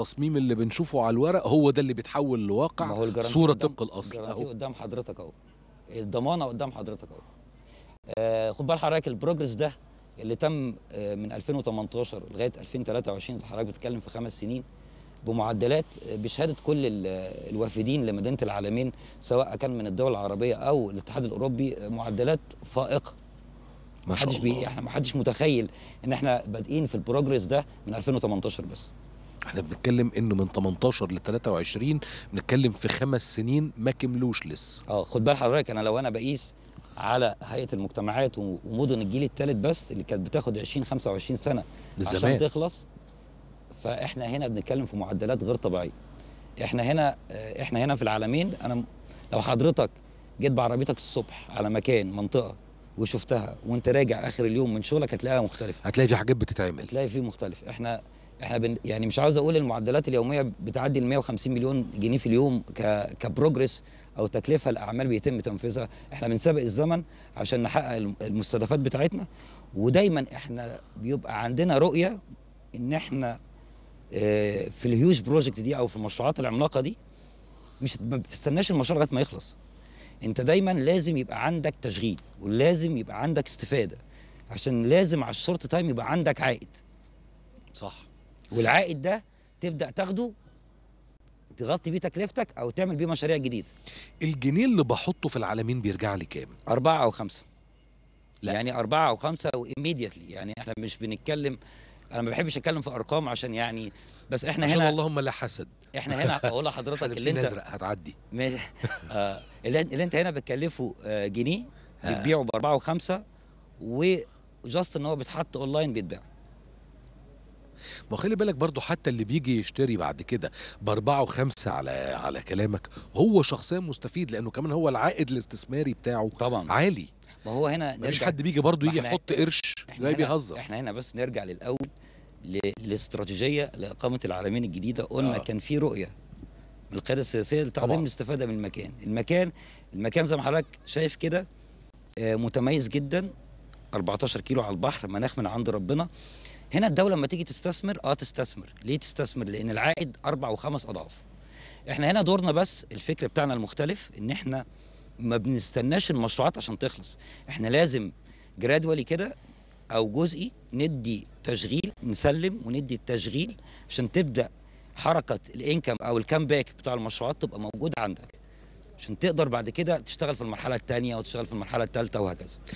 التصميم اللي بنشوفه على الورق هو ده اللي بيتحول لواقع صوره طبق الاصل اهو قدام حضرتك اهو الضمانه قدام حضرتك اهو آه، خد بال حضرتك البروجرس ده اللي تم آه، من 2018 لغايه 2023 حضرتك بتتكلم في خمس سنين بمعدلات آه، بشهاده كل الوافدين لمدينه العالمين سواء كان من الدول العربيه او الاتحاد الاوروبي معدلات فائقه ما حدش محدش بي... احنا محدش متخيل ان احنا بادئين في البروجرس ده من 2018 بس احنا بنتكلم انه من 18 ل 23 بنتكلم في خمس سنين ما كملوش لسه اه خد بال حضرتك انا لو انا بقيس على هيئه المجتمعات ومدن الجيل الثالث بس اللي كانت بتاخد 20 25 سنه عشان تخلص فاحنا هنا بنتكلم في معدلات غير طبيعيه احنا هنا اه، احنا هنا في العالمين انا لو حضرتك جيت بعربيتك الصبح على مكان منطقه وشفتها وانت راجع اخر اليوم من شغلك هتلاقيها مختلفه هتلاقي في حاجات بتتعمل هتلاقي في مختلف احنا احنا بن يعني مش عاوز اقول المعدلات اليوميه بتعدي ال 150 مليون جنيه في اليوم ك... كبروجرس او تكلفه الاعمال بيتم تنفيذها احنا بنسابق الزمن عشان نحقق المستهدفات بتاعتنا ودايما احنا بيبقى عندنا رؤيه ان احنا آه، في الهيوج بروجكت دي او في المشروعات العملاقه دي مش ما بتستناش المشروع لغايه ما يخلص انت دايما لازم يبقى عندك تشغيل ولازم يبقى عندك استفاده عشان لازم على الشورت تايم يبقى عندك عائد صح والعائد ده تبدا تاخده تغطي بيه تكلفتك او تعمل بيه مشاريع جديده الجنيه اللي بحطه في العالمين بيرجع لي كام أربعة أو خمسة لا. يعني أربعة أو خمسة immediately. يعني إحنا مش بنتكلم أنا ما بحبش أتكلم في أرقام عشان يعني بس إحنا عشان هنا اللهم لا حسد إحنا هنا أقول لحضرتك آه، اللي أنت أزرق هتعدي آه اللي أنت هنا بتكلفه آه جنيه آه. بتبيعه بأربعة وخمسة وجاست إن هو بيتحط أونلاين بيتباع ما خلي بالك برضو حتى اللي بيجي يشتري بعد كده باربعه وخمسه على على كلامك هو شخصيا مستفيد لانه كمان هو العائد الاستثماري بتاعه طبعا عالي ما هو هنا مفيش حد بيجي برضو يجي يحط قرش جاي بيهزر احنا هنا بس نرجع للاول للاستراتيجيه لاقامه العالمين الجديده قلنا آه. كان في رؤيه من القياده السياسيه لتعظيم الاستفاده من المكان المكان المكان زي ما حضرتك شايف كده آه، متميز جدا 14 كيلو على البحر مناخ من عند ربنا هنا الدوله لما تيجي تستثمر اه تستثمر ليه تستثمر لان العائد اربع وخمس اضعاف احنا هنا دورنا بس الفكر بتاعنا المختلف ان احنا ما بنستناش المشروعات عشان تخلص احنا لازم جرادولي كده او جزئي ندي تشغيل نسلم وندي التشغيل عشان تبدا حركه الانكم او الكام باك بتاع المشروعات تبقى موجوده عندك عشان تقدر بعد كده تشتغل في المرحله الثانيه وتشتغل في المرحله الثالثه وهكذا